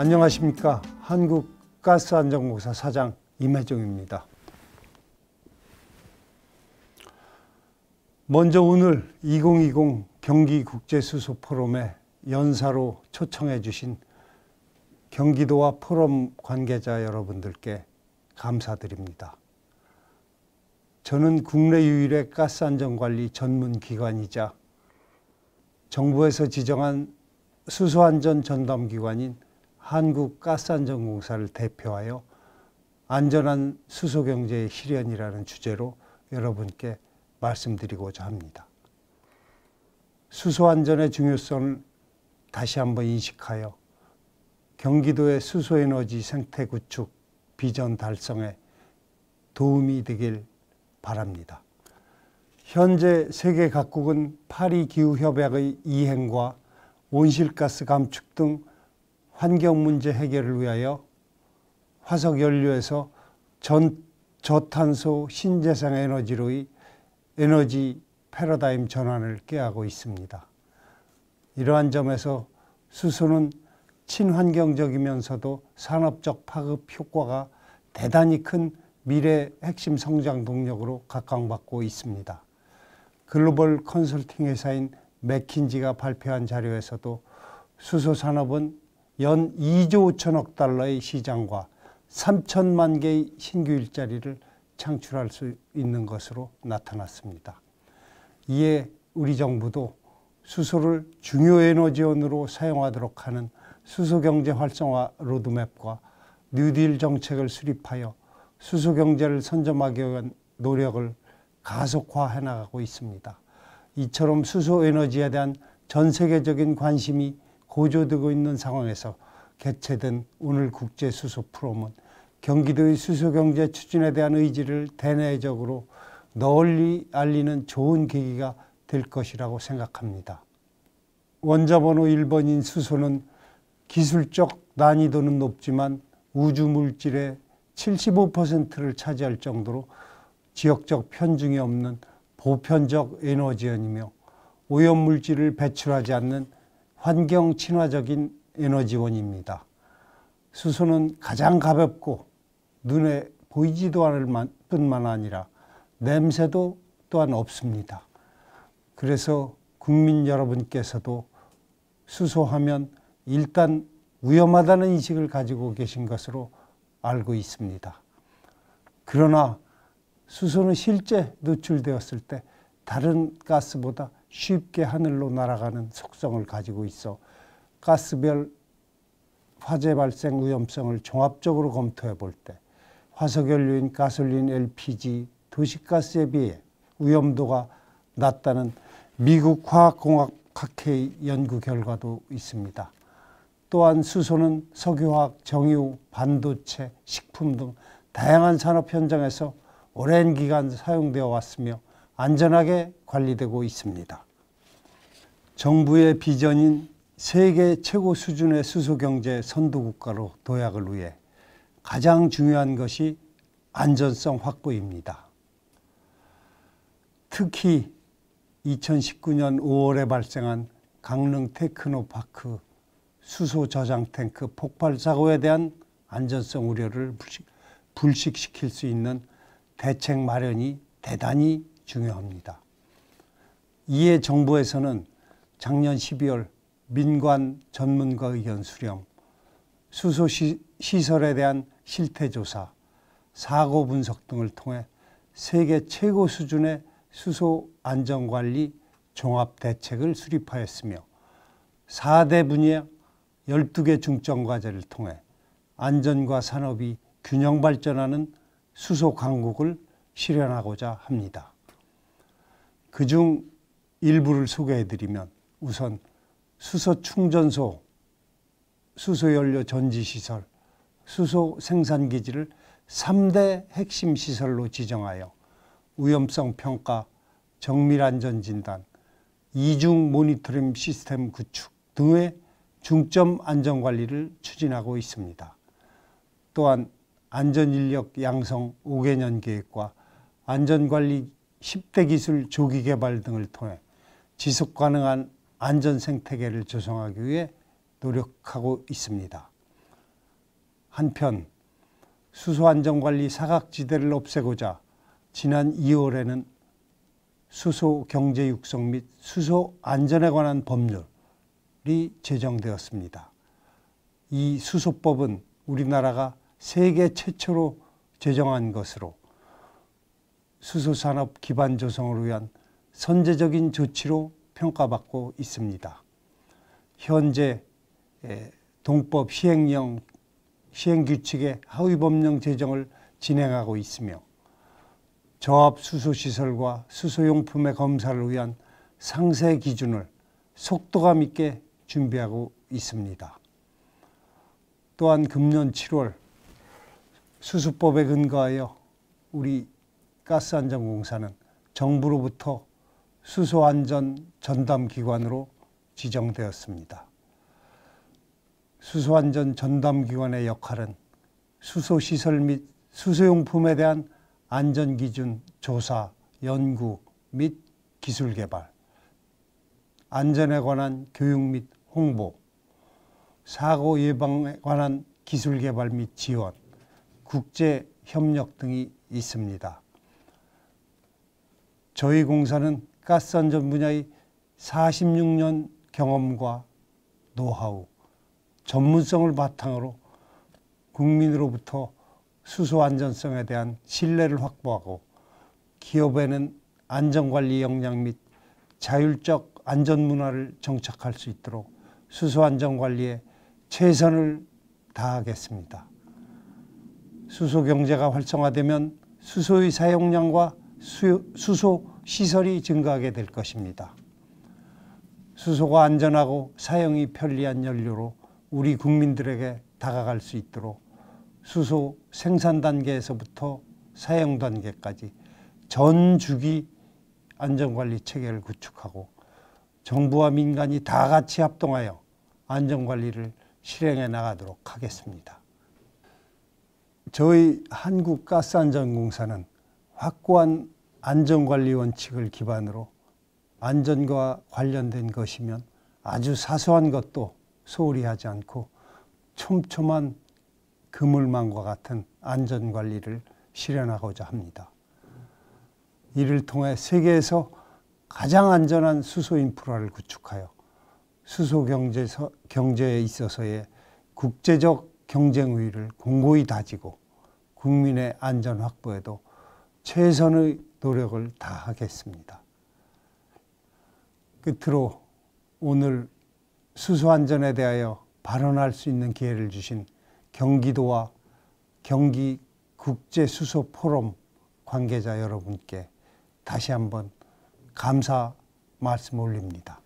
안녕하십니까. 한국가스안전공사 사장 임혜종입니다. 먼저 오늘 2020 경기국제수소 포럼에 연사로 초청해 주신 경기도와 포럼 관계자 여러분들께 감사드립니다. 저는 국내 유일의 가스안전관리 전문 기관이자 정부에서 지정한 수소안전 전담기관인 한국가스안전공사를 대표하여 안전한 수소경제의 실현이라는 주제로 여러분께 말씀드리고자 합니다. 수소안전의 중요성을 다시 한번 인식하여 경기도의 수소에너지 생태 구축 비전 달성에 도움이 되길 바랍니다. 현재 세계 각국은 파리 기후협약의 이행과 온실가스 감축 등 환경 문제 해결을 위하여 화석 연료에서 전 저탄소 신재생 에너지로의 에너지 패러다임 전환을 꾀하고 있습니다. 이러한 점에서 수소는 친환경적이면서도 산업적 파급 효과가 대단히 큰 미래 핵심 성장 동력으로 각광받고 있습니다. 글로벌 컨설팅 회사인 맥킨지가 발표한 자료에서도 수소 산업은 연 2조 5천억 달러의 시장과 3천만 개의 신규 일자리를 창출할 수 있는 것으로 나타났습니다. 이에 우리 정부도 수소를 중요 에너지원으로 사용하도록 하는 수소경제 활성화 로드맵과 뉴딜 정책을 수립하여 수소경제를 선점하기 위한 노력을 가속화해 나가고 있습니다. 이처럼 수소에너지에 대한 전 세계적인 관심이 고조되고 있는 상황에서 개최된 오늘 국제 수소 프롬은 경기도의 수소 경제 추진에 대한 의지를 대내적으로 널리 알리는 좋은 계기가 될 것이라고 생각합니다. 원자번호 1번인 수소는 기술적 난이도는 높지만 우주 물질의 75%를 차지할 정도로 지역적 편중이 없는 보편적 에너지원이며 오염 물질을 배출하지 않는 환경 친화적인 에너지원입니다. 수소는 가장 가볍고 눈에 보이지도 않을 뿐만 아니라 냄새도 또한 없습니다. 그래서 국민 여러분께서도 수소하면 일단 위험하다는 인식을 가지고 계신 것으로 알고 있습니다. 그러나 수소는 실제 노출되었을 때 다른 가스보다 쉽게 하늘로 날아가는 속성을 가지고 있어 가스별 화재 발생 위험성을 종합적으로 검토해 볼 때 화석연료인 가솔린, LPG, 도시가스에 비해 위험도가 낮다는 미국 화학공학학회 의 연구 결과도 있습니다. 또한 수소는 석유화학, 정유, 반도체, 식품 등 다양한 산업 현장에서 오랜 기간 사용되어 왔으며 안전하게 관리되고 있습니다. 정부의 비전인 세계 최고 수준의 수소경제 선도국가로 도약을 위해 가장 중요한 것이 안전성 확보입니다. 특히 2019년 5월에 발생한 강릉 테크노파크 수소 저장 탱크 폭발 사고에 대한 안전성 우려를 불식, 시킬수 있는 대책 마련이 대단히 중요합니다. 이에 정부에서는 작년 12월 민관 전문가 의견 수렴, 수소 시설에 대한 실태 조사, 사고 분석 등을 통해 세계 최고 수준의 수소 안전관리 종합 대책을 수립하였으며 4대 분야 12개 중점 과제를 통해 안전과 산업이 균형 발전하는 수소 강국을 실현하고자 합니다. 그중 일부를 소개해드리면 우선 수소 충전소, 수소연료 전지시설, 수소 생산기지를 3대 핵심 시설로 지정하여 위험성 평가, 정밀안전 진단, 이중 모니터링 시스템 구축 등의 중점 안전관리를 추진하고 있습니다. 또한 안전인력 양성 5개년 계획과 안전관리 10대 기술 조기 개발 등을 통해 지속 가능한 안전 생태계를 조성하기 위해 노력하고 있습니다. 한편 수소안전관리 사각지대를 없애고자 지난 2월에는 수소 경제 육성 및 수소 안전에 관한 법률이 제정되었습니다. 이 수소법은 우리나라가 세계 최초로 제정한 것으로 수소산업 기반 조성을 위한 선제적인 조치로 평가받고 있습니다. 현재 동법 시행령 시행규칙의 하위법령 제정을 진행하고 있으며 저압 수소시설과 수소용품의 검사를 위한 상세 기준을 속도감 있게 준비하고 있습니다. 또한 금년 7월 수수법에 근거하여 우리 가스안전공사는 정부로부터 수소안전 전담기관으로 지정되었습니다. 수소안전 전담기관의 역할은 수소시설 및 수소용품에 대한 안전기준 조사, 연구 및 기술 개발, 안전에 관한 교육 및 홍보, 사고 예방에 관한 기술 개발 및 지원, 국제 협력 등이 있습니다. 저희 공사는 가스 안전 분야의 46년 경험과 노하우, 전문성을 바탕으로 국민으로부터 수소 안전성에 대한 신뢰를 확보하고 기업에는 안전관리 역량 및 자율적 안전 문화를 정착할 수 있도록 수소 안전 관리에 최선을 다하겠습니다. 수소 경제가 활성화되면 수소의 사용량과 수, 소 시설이 증가하게 될 것입니다. 수소가 안전하고 사용이 편리한 연료로 우리 국민들에게 다가갈 수 있도록 수소 생산 단계에서부터 사용 단계까지 전 주기 안전관리 체계를 구축하고 정부와 민간이 다 같이 합동하여 안전관리를 실행해 나가도록 하겠습니다. 저희 한국가스안전공사는 확고한 안전관리 원칙을 기반으로 안전과 관련된 것이면 아주 사소한 것도 소홀히 하지 않고 촘촘한 그물망과 같은 안전관리를 실현하고자 합니다. 이를 통해 세계에서 가장 안전한 수소 인프라를 구축하여 수소 경제 경제에 있어서의 국제적 경쟁 우위를 공고히 다지고 국민의 안전 확보에도 최선의 노력을 다하겠습니다. 끝으로 오늘 수소 안전에 대하여 발언할 수 있는 기회를 주신 경기도와 경기 국제 수소 포럼 관계자 여러분께 다시 한번 감사 말씀 올립니다.